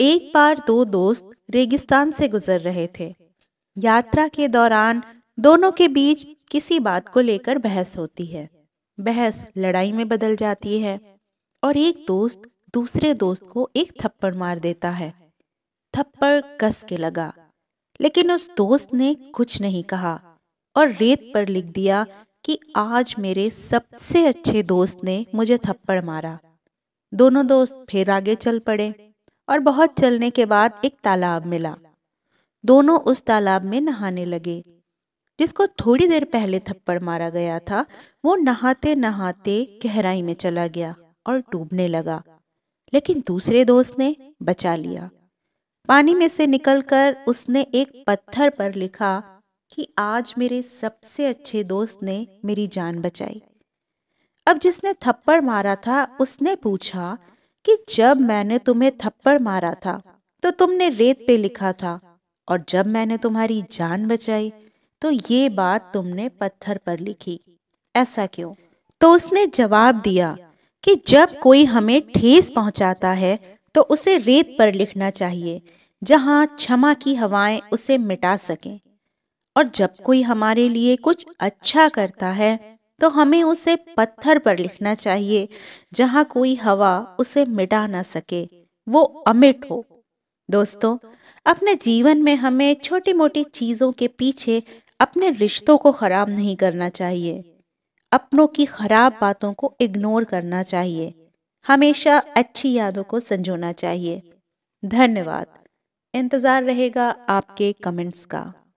एक बार दो दोस्त रेगिस्तान से गुजर रहे थे यात्रा के दौरान दोनों के बीच किसी बात को लेकर बहस होती है बहस लड़ाई में बदल जाती है और एक दोस्त दूसरे दोस्त को एक थप्पड़ मार देता है थप्पड़ कस के लगा लेकिन उस दोस्त ने कुछ नहीं कहा और रेत पर लिख दिया कि आज मेरे सबसे अच्छे दोस्त ने मुझे थप्पड़ मारा दोनों दोस्त फिर आगे चल पड़े और बहुत चलने के बाद एक तालाब मिला दोनों उस तालाब में नहाने लगे जिसको थोड़ी देर पहले थप्पड़ मारा गया था वो नहाते नहाते गहराई में चला गया और डूबने लगा लेकिन दूसरे दोस्त ने बचा लिया पानी में से निकलकर उसने एक पत्थर पर लिखा कि आज मेरे सबसे अच्छे दोस्त ने मेरी जान बचाई अब जिसने थप्पड़ मारा था उसने पूछा कि जब मैंने तुम्हें थप्पड़ मारा था तो तुमने रेत पे लिखा था और जब मैंने तुम्हारी जान बचाई तो ये बात तुमने पत्थर पर लिखी ऐसा क्यों तो उसने जवाब दिया कि जब कोई हमें ठेस पहुंचाता है तो उसे रेत पर लिखना चाहिए जहां क्षमा की हवाएं उसे मिटा सकें और जब कोई हमारे लिए कुछ अच्छा करता है तो हमें उसे पत्थर पर लिखना चाहिए जहां कोई हवा उसे मिटा ना सके वो अमिट हो दोस्तों अपने जीवन में हमें छोटी मोटी चीज़ों के पीछे अपने रिश्तों को ख़राब नहीं करना चाहिए अपनों की ख़राब बातों को इग्नोर करना चाहिए हमेशा अच्छी यादों को संजोना चाहिए धन्यवाद इंतज़ार रहेगा आपके कमेंट्स का